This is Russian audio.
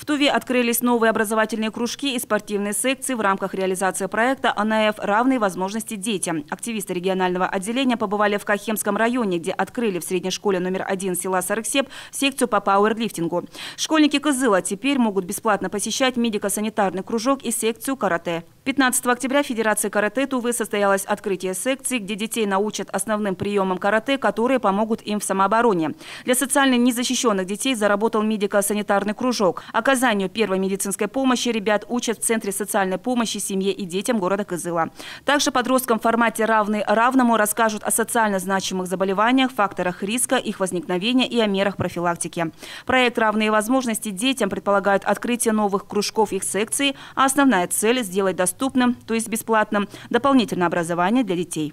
В Туве открылись новые образовательные кружки и спортивные секции в рамках реализации проекта «АНФ. Равные возможности детям». Активисты регионального отделения побывали в Кахемском районе, где открыли в средней школе номер один села Сарыксеп секцию по пауэрлифтингу. Школьники Кызыла теперь могут бесплатно посещать медико-санитарный кружок и секцию карате. 15 октября в Федерации карате Тувы состоялось открытие секции, где детей научат основным приемам карате, которые помогут им в самообороне. Для социально незащищенных детей заработал медико-санитарный кружок. Оказанию первой медицинской помощи ребят учат в Центре социальной помощи семье и детям города Кызыла. Также подросткам в формате «Равный равному» расскажут о социально значимых заболеваниях, факторах риска, их возникновения и о мерах профилактики. Проект «Равные возможности» детям предполагает открытие новых кружков их секций, а основная цель – сделать доступными доступным, то есть бесплатным, дополнительное образование для детей.